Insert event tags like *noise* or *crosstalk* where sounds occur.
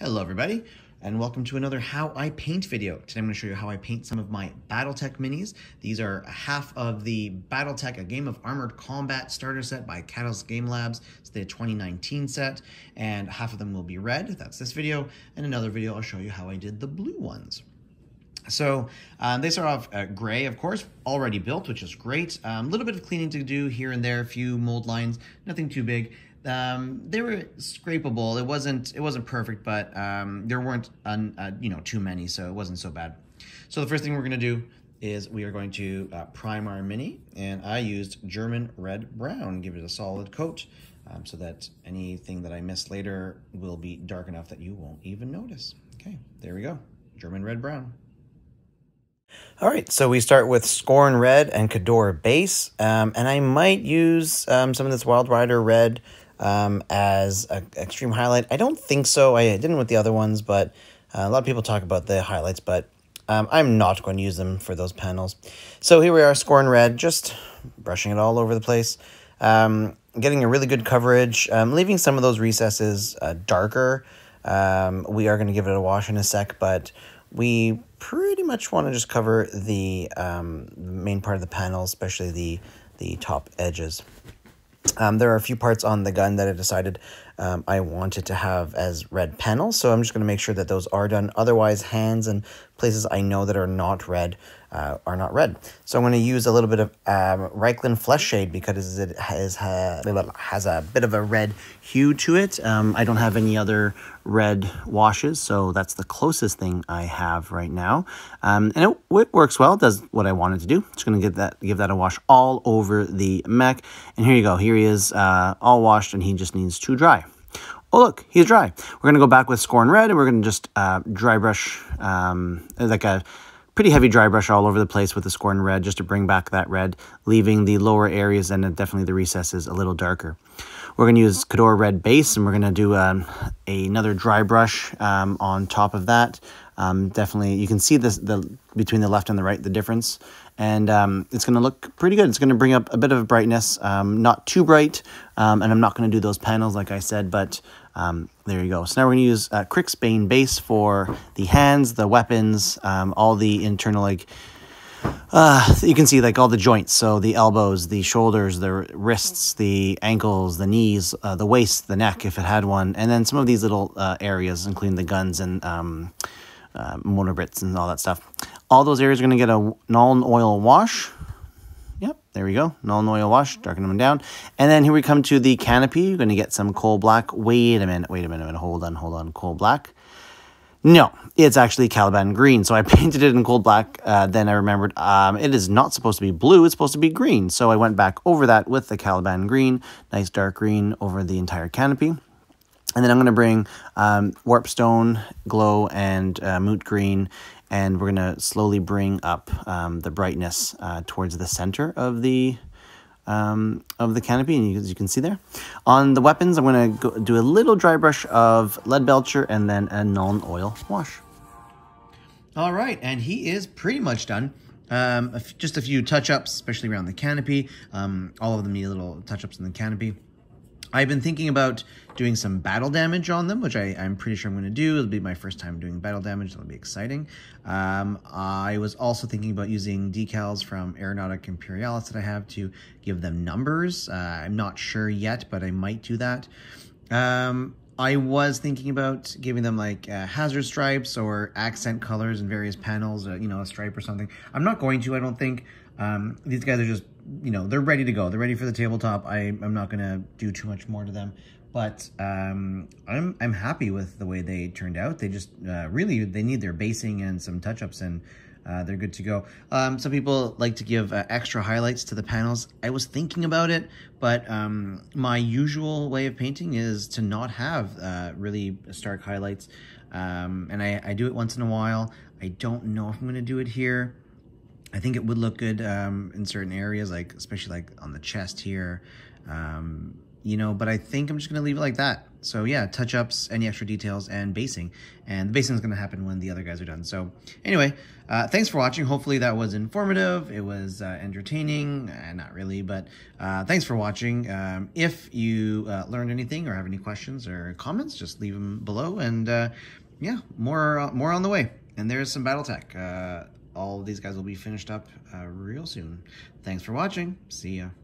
Hello everybody, and welcome to another How I Paint video. Today I'm gonna show you how I paint some of my Battletech minis. These are half of the Battletech, a game of armored combat starter set by Catalyst Game Labs. It's the 2019 set, and half of them will be red, that's this video, and another video I'll show you how I did the blue ones. So um, they start off uh, gray, of course, already built, which is great. A um, little bit of cleaning to do here and there, a few mold lines, nothing too big um, they were scrapeable. It wasn't it wasn't perfect, but um, there weren't un, uh, you know too many, so it wasn't so bad. So the first thing we're gonna do is we are going to uh, prime our mini, and I used German red brown, give it a solid coat, um, so that anything that I miss later will be dark enough that you won't even notice. Okay, there we go, German red brown. All right, so we start with Scorn Red and Cador Base, um, and I might use um, some of this Wild Rider Red um, as an extreme highlight. I don't think so. I didn't with the other ones, but uh, a lot of people talk about the highlights, but um, I'm not going to use them for those panels. So here we are, scoring red, just brushing it all over the place. Um, getting a really good coverage, um, leaving some of those recesses uh, darker. Um, we are going to give it a wash in a sec, but we pretty much want to just cover the um, main part of the panel, especially the, the top edges. Um, there are a few parts on the gun that I decided um, I wanted to have as red panels, so I'm just going to make sure that those are done. Otherwise, hands and places I know that are not red uh, are not red. So I'm going to use a little bit of um, Reichland Flesh Shade because it has, has a bit of a red hue to it. Um, I don't have any other red washes, so that's the closest thing I have right now. Um, and it, it, works well, does what I wanted to do. Just going to give that give that a wash all over the mech. And here you go. Here he is uh, all washed and he just needs to dry oh, look, he's dry. We're going to go back with Scorn Red, and we're going to just uh, dry brush, um, like a pretty heavy dry brush all over the place with the Scorn Red, just to bring back that red, leaving the lower areas and definitely the recesses a little darker. We're going to use Cador Red Base, and we're going to do um, another dry brush um, on top of that. Um, definitely, you can see this, the between the left and the right, the difference. And um, it's going to look pretty good. It's going to bring up a bit of brightness, um, not too bright. Um, and I'm not going to do those panels, like I said, but um, there you go. So now we're going to use uh, Bane base for the hands, the weapons, um, all the internal like uh, you can see like all the joints, so the elbows, the shoulders, the wrists, the ankles, the knees, uh, the waist, the neck, if it had one, and then some of these little uh, areas, including the guns and um, uh, motor bits and all that stuff. All those areas are going to get a null oil wash. Yep, there we go. Null and oil wash, darken them down. And then here we come to the canopy. You're going to get some coal black. Wait a minute, wait a minute, hold on, hold on, coal black. No, it's actually Caliban green. So I *laughs* painted it in cold black. Uh, then I remembered um, it is not supposed to be blue. It's supposed to be green. So I went back over that with the Caliban green, nice dark green over the entire canopy. And then I'm going to bring um, Warpstone, Glow, and uh, Moot Green and we're going to slowly bring up um, the brightness uh, towards the center of the um, of the canopy, and you, as you can see there. On the weapons, I'm going to do a little dry brush of lead belcher and then a non-oil wash. All right, and he is pretty much done. Um, just a few touch-ups, especially around the canopy. Um, all of them need little touch-ups in the canopy. I've been thinking about doing some battle damage on them, which I, am pretty sure I'm going to do. It'll be my first time doing battle damage. That'll be exciting. Um, I was also thinking about using decals from Aeronautic Imperialis that I have to give them numbers. Uh, I'm not sure yet, but I might do that. Um, I was thinking about giving them like uh, hazard stripes or accent colors in various panels, uh, you know, a stripe or something. I'm not going to, I don't think. Um, these guys are just, you know, they're ready to go. They're ready for the tabletop. I, am not going to do too much more to them. But um, I'm, I'm happy with the way they turned out. They just uh, really, they need their basing and some touch-ups and uh, they're good to go. Um, some people like to give uh, extra highlights to the panels. I was thinking about it, but um, my usual way of painting is to not have uh, really stark highlights. Um, and I, I, do it once in a while. I don't know if I'm going to do it here. I think it would look good um, in certain areas, like especially like on the chest here. Um, you know, but I think I'm just going to leave it like that. So yeah, touch-ups, any extra details, and basing. And the basing is going to happen when the other guys are done. So anyway, uh, thanks for watching. Hopefully that was informative. It was uh, entertaining. Uh, not really, but uh, thanks for watching. Um, if you uh, learned anything or have any questions or comments, just leave them below. And uh, yeah, more, more on the way. And there's some battle tech. all these guys will be finished up real soon. Thanks for watching. See ya.